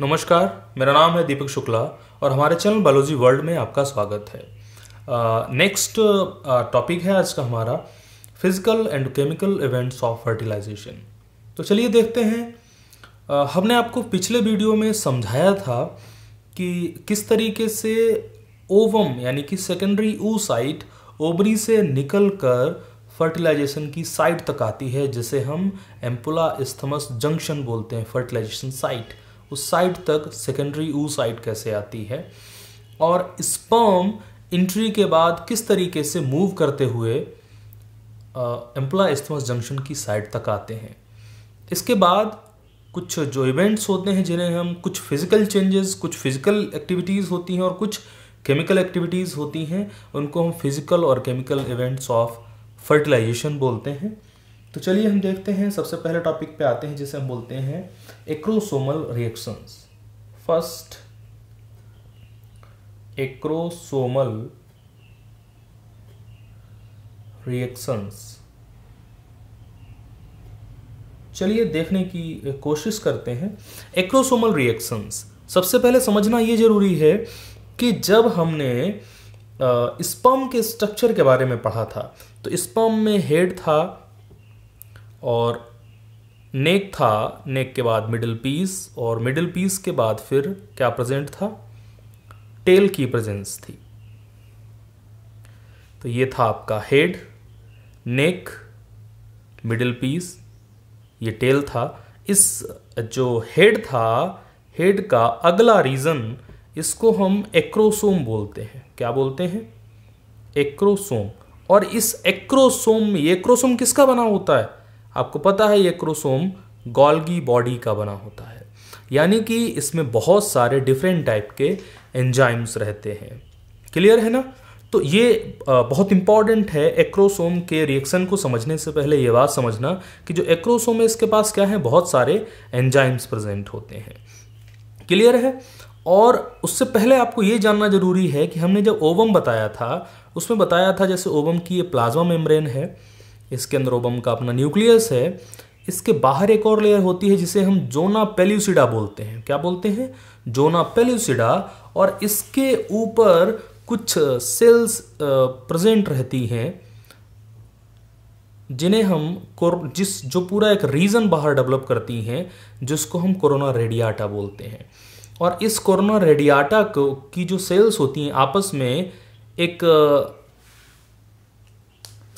नमस्कार मेरा नाम है दीपक शुक्ला और हमारे चैनल बायोलॉजी वर्ल्ड में आपका स्वागत है नेक्स्ट uh, टॉपिक uh, है आज का हमारा physical and chemical events of fertilisation तो चलिए देखते हैं uh, हमने आपको पिछले वीडियो में समझाया था कि किस तरीके से ओवम यानी कि सेकेंडरी ऊ साइट ओबरी से निकल कर फर्टिलाइजेशन की साइट तक आती है जिसे हम एम्पुला स्थमस जंक्शन बोलते हैं फर्टिलाइजेशन साइट उस साइड तक सेकेंडरी ऊ साइड कैसे आती है और स्पर्म इंट्री के बाद किस तरीके से मूव करते हुए एम्प्लाइस्थमस जंक्शन की साइड तक आते हैं इसके बाद कुछ जो इवेंट्स होते हैं जिन्हें हम कुछ फिज़िकल चेंजेस कुछ फिज़िकल एक्टिविटीज़ होती हैं और कुछ केमिकल एक्टिविटीज़ होती हैं उनको हम फिज़िकल और केमिकल इवेंट्स ऑफ फर्टिलाइजेशन बोलते हैं तो चलिए हम देखते हैं सबसे पहले टॉपिक पे आते हैं जिसे हम बोलते हैं acrosomal reactions. First, acrosomal reactions. चलिए देखने की कोशिश करते हैं एक्रोसोमल रिएक्शंस सबसे पहले समझना ये जरूरी है कि जब हमने स्पम के स्ट्रक्चर के बारे में पढ़ा था तो स्पम में हेड था और नेक था नेक के बाद मिडिल पीस और मिडिल पीस के बाद फिर क्या प्रेजेंट था टेल की प्रेजेंस थी तो ये था आपका हेड नेक मिडिल पीस ये टेल था इस जो हेड था हेड का अगला रीज़न इसको हम एक्रोसोम बोलते हैं क्या बोलते हैं एक्रोसोम और इस एक्रोसोम में एक्रोसोम किसका बना होता है आपको पता है ये क्रोसोम गॉल्गी बॉडी का बना होता है यानी कि इसमें बहुत सारे डिफरेंट टाइप के एंजाइम्स रहते हैं क्लियर है ना तो ये बहुत इंपॉर्टेंट है एक्रोसोम के रिएक्शन को समझने से पहले ये बात समझना कि जो एक्रोसोम है इसके पास क्या है बहुत सारे एंजाइम्स प्रेजेंट होते हैं क्लियर है और उससे पहले आपको ये जानना जरूरी है कि हमने जब ओवम बताया था उसमें बताया था जैसे ओवम की ये प्लाज्मा मेम्ब्रेन है इसके अंदर ओबम का अपना न्यूक्लियस है इसके बाहर एक और लेयर होती है जिसे हम जोना पेल्यूसिडा बोलते हैं क्या बोलते हैं जोना पेल्यूसिडा और इसके ऊपर कुछ सेल्स प्रेजेंट रहती हैं जिन्हें हम जिस जो पूरा एक रीज़न बाहर डेवलप करती हैं जिसको हम कोरोना रेडियाटा बोलते हैं और इस कोरोना रेडियाटा को की जो सेल्स होती हैं आपस में एक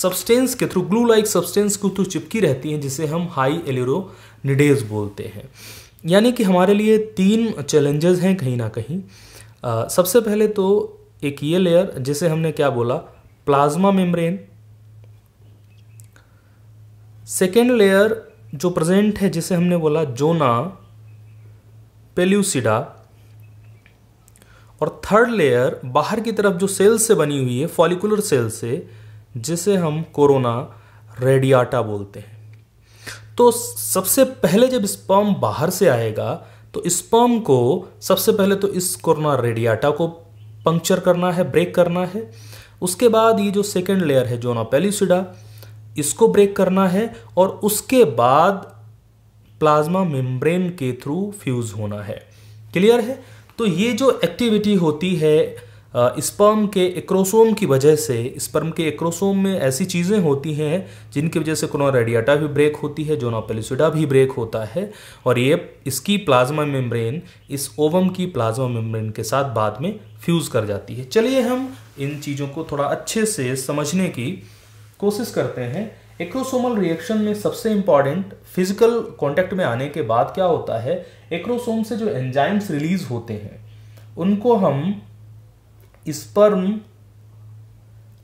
सब्सटेंस के थ्रू ग्लू लाइक सब्सटेंस के थ्रू चिपकी रहती हैं जिसे हम हाई एलिरोनिडेज बोलते हैं यानी कि हमारे लिए तीन चैलेंजेस हैं कहीं ना कहीं आ, सबसे पहले तो एक ये लेयर जिसे हमने क्या बोला प्लाज्मा मेम्ब्रेन सेकेंड लेयर जो प्रेजेंट है जिसे हमने बोला जोना पेल्यूसिडा और थर्ड लेयर बाहर की तरफ जो सेल्स से बनी हुई है फॉलिकुलर सेल से जिसे हम कोरोना रेडियाटा बोलते हैं तो सबसे पहले जब स्पर्म बाहर से आएगा तो स्पर्म को सबसे पहले तो इस कोरोना रेडियाटा को पंक्चर करना है ब्रेक करना है उसके बाद ये जो सेकेंड लेयर है जोना पेलिसिडा इसको ब्रेक करना है और उसके बाद प्लाज्मा मेम्ब्रेन के थ्रू फ्यूज होना है क्लियर है तो ये जो एक्टिविटी होती है स्पर्म के एक्रोसोम की वजह से स्पर्म के एक्रोसोम में ऐसी चीज़ें होती हैं जिनकी वजह से रेडियाटा भी ब्रेक होती है जोना भी ब्रेक होता है और ये इसकी प्लाज्मा मेम्ब्रेन इस ओवम की प्लाज्मा मेम्ब्रेन के साथ बाद में फ्यूज़ कर जाती है चलिए हम इन चीज़ों को थोड़ा अच्छे से समझने की कोशिश करते हैं एक्रोसोमल रिएक्शन में सबसे इम्पॉर्टेंट फिजिकल कॉन्टैक्ट में आने के बाद क्या होता है एक्रोसोम से जो एंजाइम्स रिलीज होते हैं उनको हम स्पर्म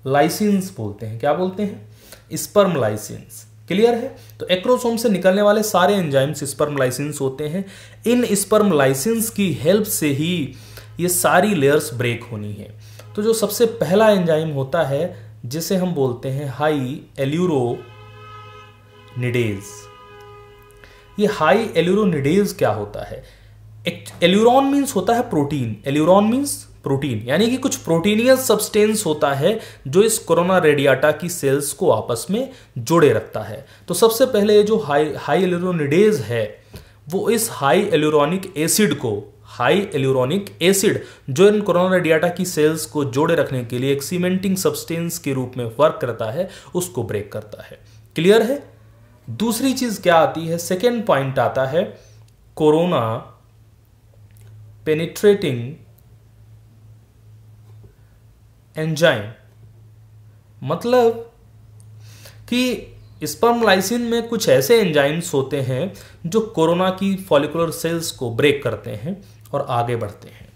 लाइसेंस बोलते हैं क्या बोलते हैं स्पर्म लाइसेंस क्लियर है तो एक्रोसोम से निकलने वाले सारे एंजाइम्स स्पर्म लाइसेंस होते हैं इन स्पर्म लाइसेंस की हेल्प से ही ये सारी लेयर्स ब्रेक होनी है तो जो सबसे पहला एंजाइम होता है जिसे हम बोलते हैं हाई एल्यूरो निडेज ये हाई एल्यूरोनिडेज क्या होता है एल्यूरोन मीन्स होता है प्रोटीन एल्यूरोन मीन्स प्रोटीन यानी कि कुछ प्रोटीनियस सब्सटेंस होता है जो इस कोरोना रेडियाटा की सेल्स को आपस में जोड़े रखता है तो सबसे पहले जो हाई हाई एल्यूरोनिडेज है वो इस हाई एल्यूरोनिक एसिड को हाई एल्यूरोनिक एसिड जो इन कोरोना रेडियाटा की सेल्स को जोड़े रखने के लिए एक सीमेंटिंग सब्सटेंस के रूप में वर्क करता है उसको ब्रेक करता है क्लियर है दूसरी चीज क्या आती है सेकेंड पॉइंट आता है कोरोना पेनिट्रेटिंग एंजाइम मतलब कि स्पर्मलाइसिन में कुछ ऐसे एंजाइम्स होते हैं जो कोरोना की फॉलिकुलर सेल्स को ब्रेक करते हैं और आगे बढ़ते हैं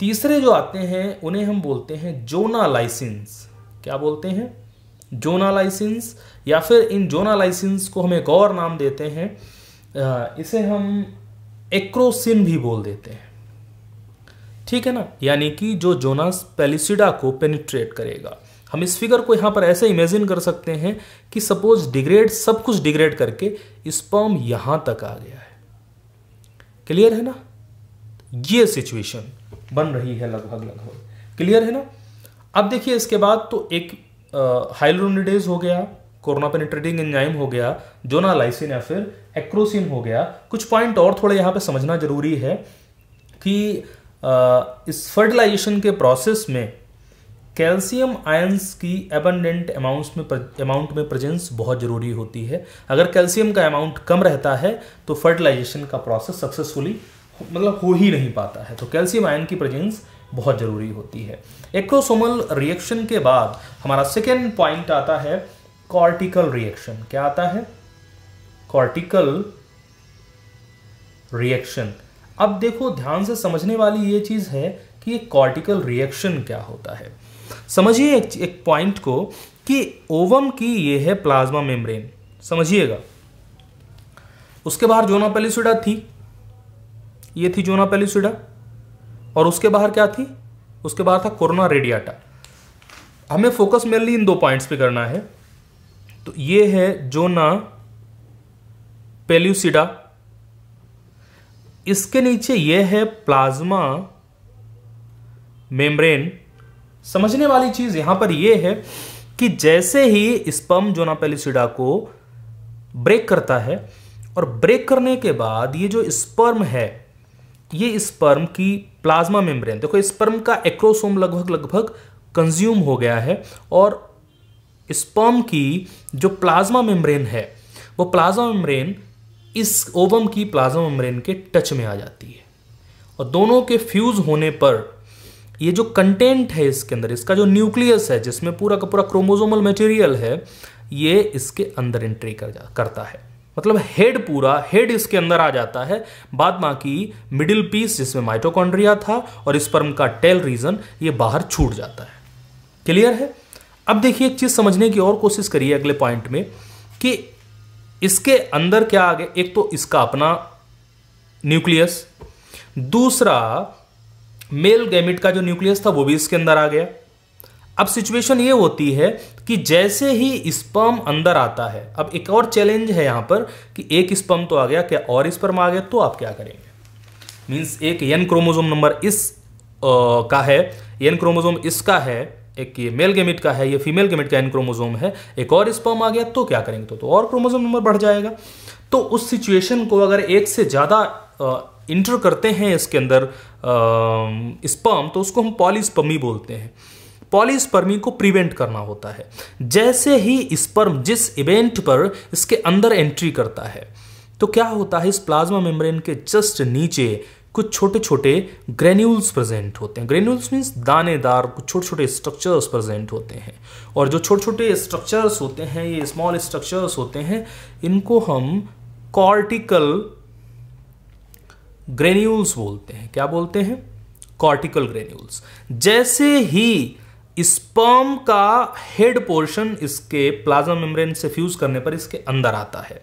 तीसरे जो आते हैं उन्हें हम बोलते हैं जोनालाइसिंस क्या बोलते हैं जोनालाइसिंस या फिर इन जोनालाइसिंस को हम एक और नाम देते हैं इसे हम एक्रोसिन भी बोल देते हैं ठीक है ना यानी कि जो जोनास पेलिसिडा को पेनिट्रेट करेगा हम इस फिगर को यहाँ पर ऐसे इमेजिन कर सकते हैं कि सपोज डिग्रेड सब कुछ डिग्रेड करके स्पर्म यहाँ तक आ गया है क्लियर है ना ये सिचुएशन बन रही है लगभग लगभग क्लियर है ना अब देखिए इसके बाद तो एक हाइलोनिडेज हो गया कोरोना पेनिट्रेटिंग एंजाइम हो गया जोनालाइसिन या फिर एक्रोसिन हो गया कुछ पॉइंट और थोड़े यहाँ पर समझना जरूरी है कि इस फर्टिलाइजेशन के प्रोसेस में कैल्शियम आयंस की एबंडेंट अमाउंट्स में अमाउंट में प्रेजेंस बहुत ज़रूरी होती है अगर कैल्शियम का अमाउंट कम रहता है तो फर्टिलाइजेशन का प्रोसेस सक्सेसफुली मतलब हो ही नहीं पाता है तो कैल्शियम आयन की प्रेजेंस बहुत ज़रूरी होती है एक्रोसोमल रिएक्शन के बाद हमारा सेकेंड पॉइंट आता है कॉर्टिकल रिएक्शन क्या आता है कॉर्टिकल रिएक्शन अब देखो ध्यान से समझने वाली ये चीज़ है कि ये कॉर्टिकल रिएक्शन क्या होता है समझिए एक, एक पॉइंट को कि ओवम की ये है प्लाज्मा मेम्ब्रेन समझिएगा उसके बाहर जोना पेलिसुडा थी ये थी जोना पेलिसुडा और उसके बाहर क्या थी उसके बाहर था कोरोना रेडियाटा हमें फोकस मेनली इन दो पॉइंट्स पे करना है तो ये है जोना पेल्यूसिडा इसके नीचे यह है प्लाज्मा मेम्ब्रेन समझने वाली चीज यहां पर यह है कि जैसे ही स्पम जोनापेलिसिडा को ब्रेक करता है और ब्रेक करने के बाद ये जो स्पर्म है ये स्पर्म की प्लाज्मा मेम्ब्रेन देखो स्पर्म का एक्रोसोम लगभग लगभग कंज्यूम हो गया है और स्पर्म की जो प्लाज्मा मेम्ब्रेन है वो प्लाज्मा मेम्ब्रेन इस ओवम की प्लाज्मा मेम्ब्रेन के टच में आ जाती है और दोनों के फ्यूज होने पर ये जो कंटेंट है इसके अंदर इसका जो न्यूक्लियस है जिसमें पूरा का पूरा क्रोमोजोमल मटेरियल है ये इसके अंदर एंट्री कर जा करता है मतलब हेड पूरा हेड इसके अंदर आ जाता है बाद बाकी मिडिल पीस जिसमें माइटोकॉन्ड्रिया था और स्पर्म का टेल रीजन ये बाहर छूट जाता है क्लियर है अब देखिए एक चीज समझने की और कोशिश करिए अगले पॉइंट में कि इसके अंदर क्या आ गया एक तो इसका अपना न्यूक्लियस दूसरा मेल गैमिट का जो न्यूक्लियस था वो भी इसके अंदर आ गया अब सिचुएशन ये होती है कि जैसे ही स्पर्म अंदर आता है अब एक और चैलेंज है यहां पर कि एक स्पर्म तो आ गया क्या और स्पर्म आ गया तो आप क्या करेंगे मीन्स एक यन क्रोमोजोम नंबर इस आ, का है यन क्रोमोजोम इसका है एक ये मेल गेमिट का है ये फीमेल गेमिट का एन क्रोमोजोम है एक और स्पर्म आ गया तो क्या करेंगे तो, तो और क्रोमोजोम नंबर बढ़ जाएगा तो उस सिचुएशन को अगर एक से ज़्यादा इंटर करते हैं इसके अंदर स्पर्म तो उसको हम पॉलीस्पर्मी बोलते हैं पॉलीस्पर्मी को प्रिवेंट करना होता है जैसे ही स्पर्म जिस इवेंट पर इसके अंदर एंट्री करता है तो क्या होता है इस प्लाज्मा मेम्ब्रेन के जस्ट नीचे कुछ छोटे छोटे ग्रेन्यूल्स प्रेजेंट होते हैं ग्रेन्यूल्स मीन्स दानेदार कुछ छोटे छोटे स्ट्रक्चर्स प्रेजेंट होते हैं और जो छोटे छोटे स्ट्रक्चर्स होते हैं ये स्मॉल स्ट्रक्चर्स होते हैं इनको हम कॉर्टिकल ग्रेन्यूल्स बोलते हैं क्या बोलते हैं कॉर्टिकल ग्रेन्यूल्स जैसे ही स्पर्म का हेड पोर्शन इसके प्लाज्मा मेम्ब्रेन से फ्यूज करने पर इसके अंदर आता है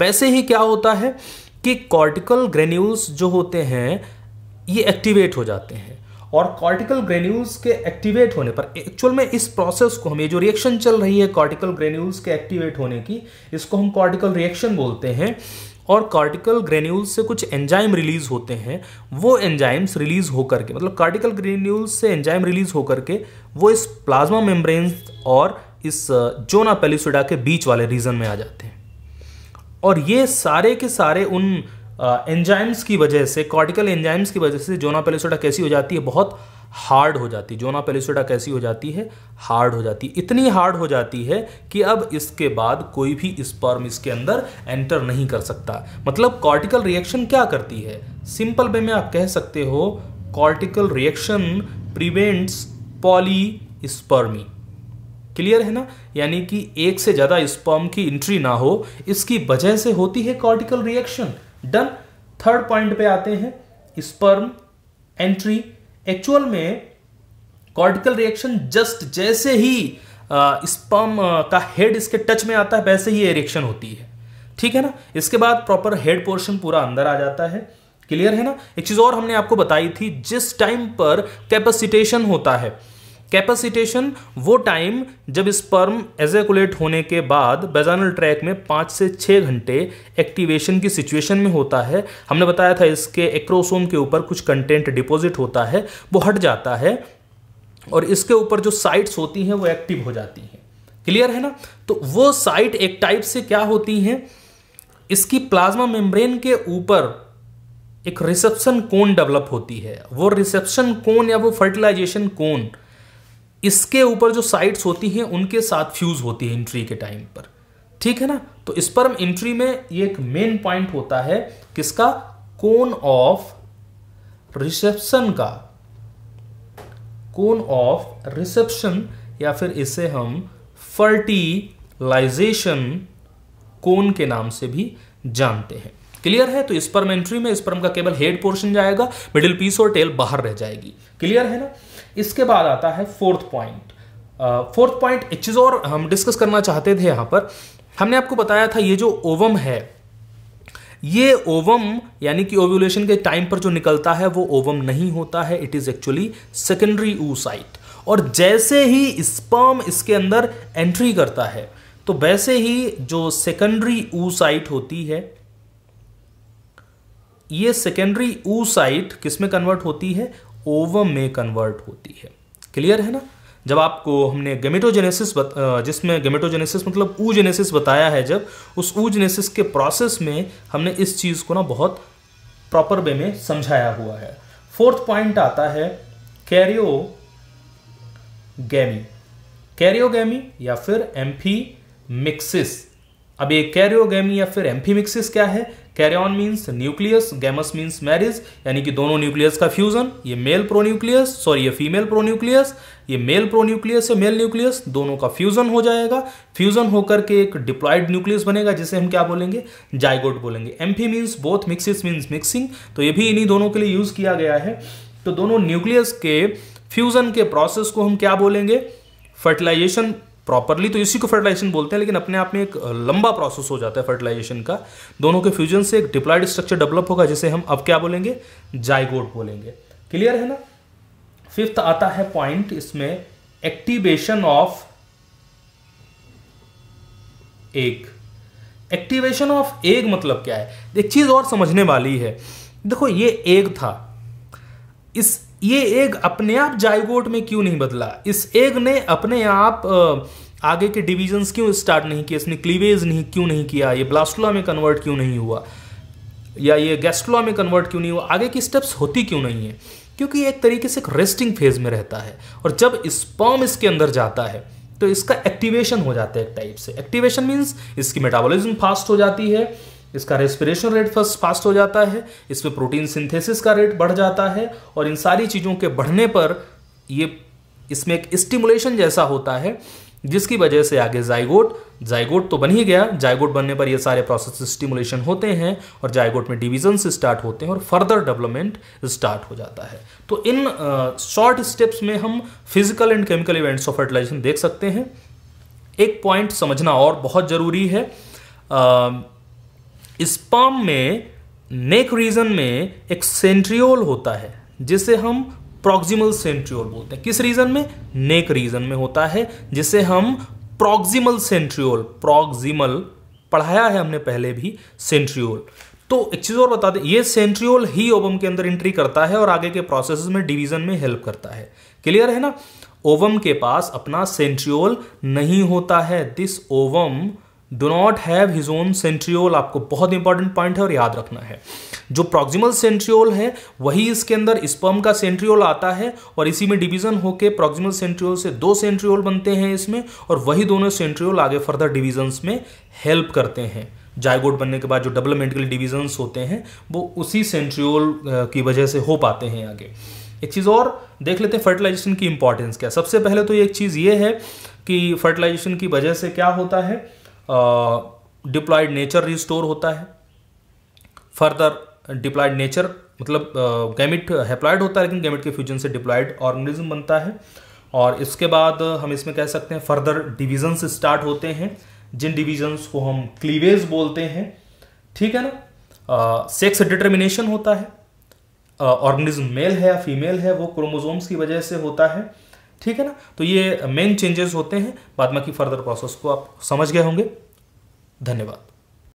वैसे ही क्या होता है कि कॉर्टिकल ग्रेन्यूल्स जो होते हैं ये एक्टिवेट हो जाते हैं और कॉर्टिकल ग्रेन्यूल्स के एक्टिवेट होने पर एक्चुअल में इस प्रोसेस को हम ये जो रिएक्शन चल रही है कॉर्टिकल ग्रेन्यूल्स के एक्टिवेट होने की इसको हम कॉर्टिकल रिएक्शन बोलते हैं और कॉर्टिकल ग्रेन्यूल्स से कुछ एंजाइम रिलीज होते हैं वो एंजाइम्स रिलीज होकर के मतलब कॉर्टिकल ग्रेन्यूल्स से एंजाइम रिलीज होकर के वो इस प्लाज्मा मेम्ब्रेन और इस जोना पेलिसोडा के बीच वाले रीजन में आ जाते हैं और ये सारे के सारे उन एंजाइम्स की वजह से कॉर्टिकल एंजाइम्स की वजह से जोना पेलिसोडा कैसी हो जाती है बहुत हार्ड हो जाती है जोना पेलिसोडा कैसी हो जाती है हार्ड हो जाती है इतनी हार्ड हो जाती है कि अब इसके बाद कोई भी स्पर्म इस इसके अंदर एंटर नहीं कर सकता मतलब कॉर्टिकल रिएक्शन क्या करती है सिंपल वे में आप कह सकते हो cortical reaction prevents polyspermy clear है ना यानी कि एक से ज़्यादा स्पर्म की इंट्री ना हो इसकी वजह से होती है cortical reaction done third point पे आते हैं स्पर्म एंट्री एक्चुअल में कॉर्टिकल रिएक्शन जस्ट जैसे ही स्पर्म का हेड इसके टच में आता है वैसे ही रिएक्शन होती है ठीक है ना इसके बाद प्रॉपर हेड पोर्शन पूरा अंदर आ जाता है क्लियर है ना एक चीज़ और हमने आपको बताई थी जिस टाइम पर कैपेसिटेशन होता है कैपेसिटेशन वो टाइम जब स्पर्म एजेकुलेट होने के बाद बेजानल ट्रैक में पाँच से छः घंटे एक्टिवेशन की सिचुएशन में होता है हमने बताया था इसके एक्रोसोम के ऊपर कुछ कंटेंट डिपॉजिट होता है वो हट जाता है और इसके ऊपर जो साइट्स होती हैं वो एक्टिव हो जाती हैं क्लियर है ना तो वो साइट एक टाइप से क्या होती हैं इसकी प्लाज्मा मेम्ब्रेन के ऊपर एक रिसेप्शन कोन डेवलप होती है वो रिसेप्शन कोन या वो फर्टिलाइजेशन कोन इसके ऊपर जो साइट्स होती हैं उनके साथ फ्यूज़ होती है इंट्री के टाइम पर ठीक है ना तो इस पर हम इंट्री में ये एक मेन पॉइंट होता है किसका कोन ऑफ रिसेप्शन का कोन ऑफ रिसेप्शन या फिर इसे हम फर्टिलाइजेशन कोन के नाम से भी जानते हैं क्लियर है तो स्पर्म एंट्री में स्पर्म का केवल हेड पोर्शन जाएगा मिडिल पीस और टेल बाहर रह जाएगी क्लियर है ना इसके बाद आता है फोर्थ पॉइंट फोर्थ पॉइंट एक चीज़ और हम डिस्कस करना चाहते थे यहां पर हमने आपको बताया था ये जो ओवम है ये ओवम यानी कि ओव्यूलेशन के टाइम पर जो निकलता है वो ओवम नहीं होता है it is actually secondary oocyte और जैसे ही स्पर्म इसके अंदर एंट्री करता है तो वैसे ही जो सेकेंडरी ऊसाइट होती है ये सेकेंडरी ऊ साइट किस कन्वर्ट होती है ओवम में कन्वर्ट होती है क्लियर है ना जब आपको हमने गेमेटोजेनेसिस जिसमें गेमेटोजेनेसिस मतलब ऊजेनेसिस बताया है जब उस ऊजेनेसिस के प्रोसेस में हमने इस चीज़ को ना बहुत प्रॉपर वे में समझाया हुआ है फोर्थ पॉइंट आता है कैरियो गैमी कैरियोगैमी या फिर एम्फी मिक्सिस अब ये कैरियोगैमी या फिर एम्फी मिक्सिस क्या है karyon means nucleus gamos means marriage यानी कि दोनों न्यूक्लियस का फ्यूजन ये मेल प्रोन्यूक्लियस सॉरी ये फीमेल प्रोन्यूक्लियस ये मेल प्रोन्यूक्लियस या मेल न्यूक्लियस दोनों का फ्यूजन हो जाएगा फ्यूजन होकर के एक डिप्लॉयड न्यूक्लियस बनेगा जिसे हम क्या बोलेंगे जाइगोट बोलेंगे amphi means both mixis means mixing तो ये भी इन्हीं दोनों के लिए यूज किया गया है तो दोनों न्यूक्लियस के फ्यूजन के प्रोसेस को हम क्या बोलेंगे फर्टिलाइजेशन प्रॉपरली तो इसी को फर्टिलाइजेशन बोलते हैं लेकिन अपने आप में एक लंबा प्रोसेस हो जाता है फर्टिलाइजेशन का दोनों के फ्यूजन से एक डिप्लॉयड स्ट्रक्चर डेवलप होगा जिसे हम अब क्या बोलेंगे जाइगोट बोलेंगे क्लियर है ना फिफ्थ आता है पॉइंट इसमें एक्टिवेशन ऑफ एक एक्टिवेशन ऑफ एग मतलब क्या है एक चीज और समझने वाली है देखो ये एग था इस ये एग अपने आप जाइगोट में क्यों नहीं बदला इस एग ने अपने आप आगे के डिविजन्स क्यों स्टार्ट नहीं किए इसने क्लीवेज नहीं क्यों नहीं किया ये ब्लास्टुला में कन्वर्ट क्यों नहीं हुआ या ये गैस्ट्रोला में कन्वर्ट क्यों नहीं हुआ आगे की स्टेप्स होती क्यों नहीं है क्योंकि एक तरीके से एक रेस्टिंग फेज में रहता है और जब स्पॉम इसके अंदर जाता है तो इसका एक्टिवेशन हो जाता है एक टाइप से एक्टिवेशन मीन्स इसकी मेटाबॉलिज्म फास्ट हो जाती है इसका रेस्पिरेशन रेट फर्स्ट फास्ट हो जाता है इसमें प्रोटीन सिंथेसिस का रेट बढ़ जाता है और इन सारी चीज़ों के बढ़ने पर ये इसमें एक स्टिमुलेशन जैसा होता है जिसकी वजह से आगे जाइगोट जाइगोट तो बन ही गया जाइगोट बनने पर ये सारे प्रोसेस स्टिमुलेशन होते हैं और जाइगोट में डिविजन्स स्टार्ट होते हैं और फर्दर डेवलपमेंट स्टार्ट हो जाता है तो इन शॉर्ट स्टेप्स में हम physical and chemical events of fertilisation देख सकते हैं एक पॉइंट समझना और बहुत ज़रूरी है uh, स्पर्म में नेक रीजन में एक सेंट्रियोल होता है जिसे हम प्रॉक्सिमल सेंट्रियोल बोलते हैं किस रीजन में नेक रीजन में होता है जिसे हम प्रॉक्सिमल सेंट्रियोल प्रॉक्सिमल पढ़ाया है हमने पहले भी सेंट्रियोल तो एक चीज़ और बता दें ये सेंट्रियोल ही ओवम के अंदर एंट्री करता है और आगे के प्रोसेस में डिवीजन में हेल्प करता है क्लियर है ना ओवम के पास अपना सेंट्रियोल नहीं होता है this ovum do not have his own centriole आपको बहुत इंपॉर्टेंट पॉइंट है और याद रखना है जो प्रॉक्सिमल सेंट्रियोल है वही इसके अंदर स्पर्म का सेंट्रियोल आता है और इसी में डिवीजन होकर प्रॉक्सिमल सेंट्रियोल से दो सेंट्रियोल बनते हैं इसमें और वही दोनों सेंट्रियोल आगे फर्दर डिविजन्स में हेल्प करते हैं जायगोट बनने के बाद जो डेवलपमेंटल डिविजन्स होते हैं वो उसी सेंट्रियोल की वजह से हो पाते हैं आगे एक चीज़ और देख लेते हैं फर्टिलाइजेशन की इंपॉर्टेंस क्या सबसे पहले तो एक चीज़ ये है कि फर्टिलाइजेशन की वजह से क्या होता है डिप्लॉयड नेचर रिस्टोर होता है फर्दर डिप्लॉयड नेचर मतलब गैमिट हेप्लॉयड होता है लेकिन गैमिट के फ्यूजन से डिप्लॉयड ऑर्गेनिज्म बनता है और इसके बाद हम इसमें कह सकते हैं फर्दर डिविजन्स स्टार्ट होते हैं जिन डिविजन्स को हम क्लीवेज बोलते हैं ठीक है ना सेक्स डिटर्मिनेशन होता है ऑर्गेनिज्म मेल है या फीमेल है वो क्रोमोजोम्स की वजह से होता है ठीक है ना तो ये मेन चेंजेस होते हैं बाद की फर्दर प्रोसेस को आप समझ गए होंगे धन्यवाद